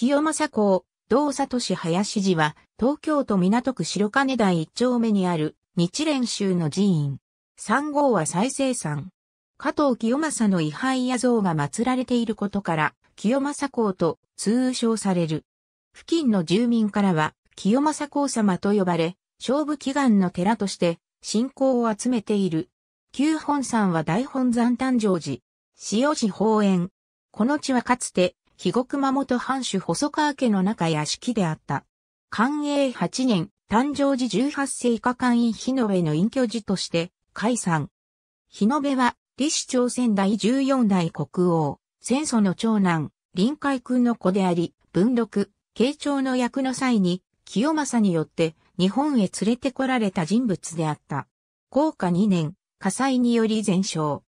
清正公、道佐都市林寺は、東京都港区白金台一丁目にある日蓮宗の寺院。三号は再生産。加藤清正の位牌や像が祀られていることから、清正公と通称される。付近の住民からは、清正公様と呼ばれ、勝負祈願の寺として、信仰を集めている。旧本山は大本山誕生寺、塩寺宝園。この地はかつて、肥後熊本藩主細川家の中屋敷であった。寛永8年、誕生時18世以下官員日部の隠居寺として、解散。日部は、李氏朝鮮第14代国王、戦祖の長男、臨海君の子であり、文禄、慶長の役の際に、清正によって日本へ連れてこられた人物であった。高下2年、火災により全焼。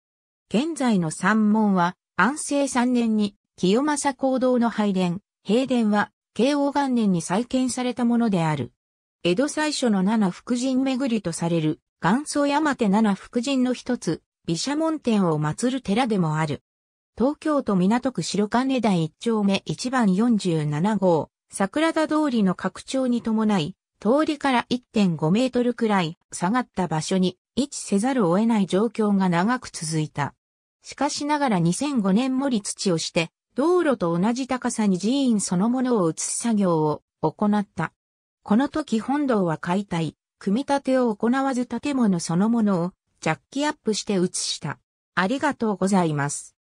現在の三門は安政3年に清正公道の拝殿、平殿は、慶応元年に再建されたものである。江戸最初の七福神巡りとされる、元祖山手七福神の一つ、毘沙門天を祀る寺でもある。東京都港区白金台一丁目一番47号、桜田通りの拡張に伴い、通りから1.5メートルくらい下がった場所に位置せざるを得ない状況が長く続いた。しかしながら2005年森土をして道路と同じ高さに寺院そのものを移す作業を行った。この時本堂は解体、組み立てを行わず建物そのものをジャッキアップして移した。ありがとうございます。